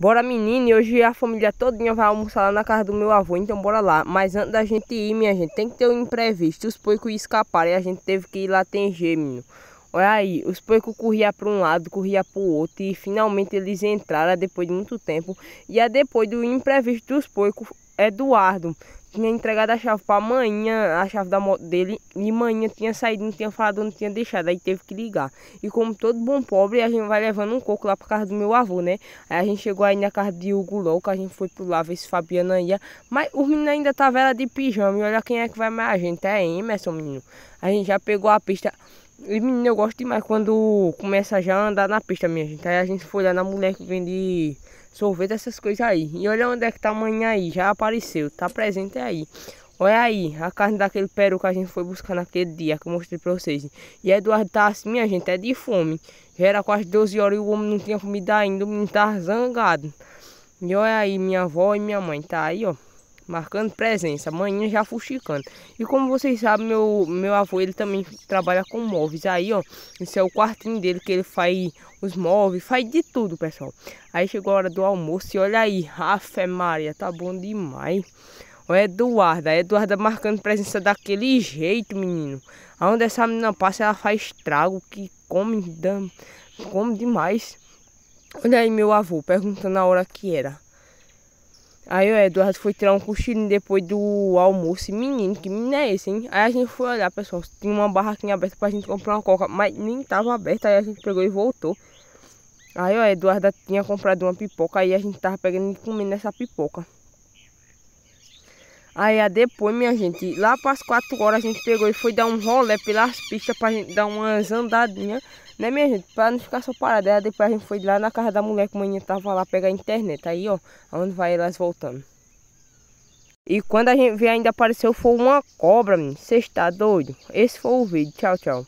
Bora menina, e hoje a família todinha vai almoçar lá na casa do meu avô, então bora lá. Mas antes da gente ir, minha gente, tem que ter um imprevisto. Os porcos escaparam e a gente teve que ir lá atender, menino. Olha aí, os porcos corriam para um lado, corriam para o outro e finalmente eles entraram depois de muito tempo. E é depois do imprevisto dos porcos, Eduardo tinha entregado a chave para amanhã, a chave da moto dele, e manhã tinha saído, não tinha falado, não tinha deixado, aí teve que ligar. E como todo bom pobre, a gente vai levando um coco lá para casa do meu avô, né? Aí a gente chegou aí na casa de Hugo Louco, a gente foi pro lá ver se Fabiana ia, mas o menino ainda tava ela de pijama, e olha quem é que vai mais a gente, é Emerson, menino. A gente já pegou a pista e menino, eu gosto demais quando começa já a andar na pista, minha gente. Aí a gente foi lá na mulher que vende sorvete, essas coisas aí. E olha onde é que tá amanhã aí, já apareceu, tá presente aí. Olha aí, a carne daquele peru que a gente foi buscar naquele dia que eu mostrei pra vocês. E Eduardo tá assim, minha gente, é de fome. Já era quase 12 horas e o homem não tinha comida ainda, o menino tá zangado. E olha aí, minha avó e minha mãe, tá aí, ó marcando presença, amanhã já fuxicando. E como vocês sabem, meu, meu avô ele também trabalha com móveis. Aí, ó, esse é o quartinho dele que ele faz os móveis, faz de tudo, pessoal. Aí chegou a hora do almoço e olha aí, Rafa Maria, tá bom demais. O Eduarda, a Eduarda marcando presença daquele jeito, menino. Aonde essa menina passa, ela faz estrago, que come, dam, come demais. Olha aí meu avô, perguntando a hora que era. Aí o Eduardo foi tirar um cochilinho depois do almoço. Menino, que menino é esse, hein? Aí a gente foi olhar, pessoal. Tinha uma barraquinha aberta pra gente comprar uma coca, mas nem tava aberta. Aí a gente pegou e voltou. Aí o Eduardo tinha comprado uma pipoca. Aí a gente tava pegando e comendo essa pipoca. Aí é, depois, minha gente, lá para as quatro horas a gente pegou e foi dar um rolé pelas pistas para gente dar umas andadinhas, né, minha gente? Para não ficar só parada. Aí depois a gente foi lá na casa da mulher que a manhã tava lá pegar a internet. Aí, ó, aonde vai elas voltando. E quando a gente vê ainda apareceu foi uma cobra, menino. Você está doido? Esse foi o vídeo. Tchau, tchau.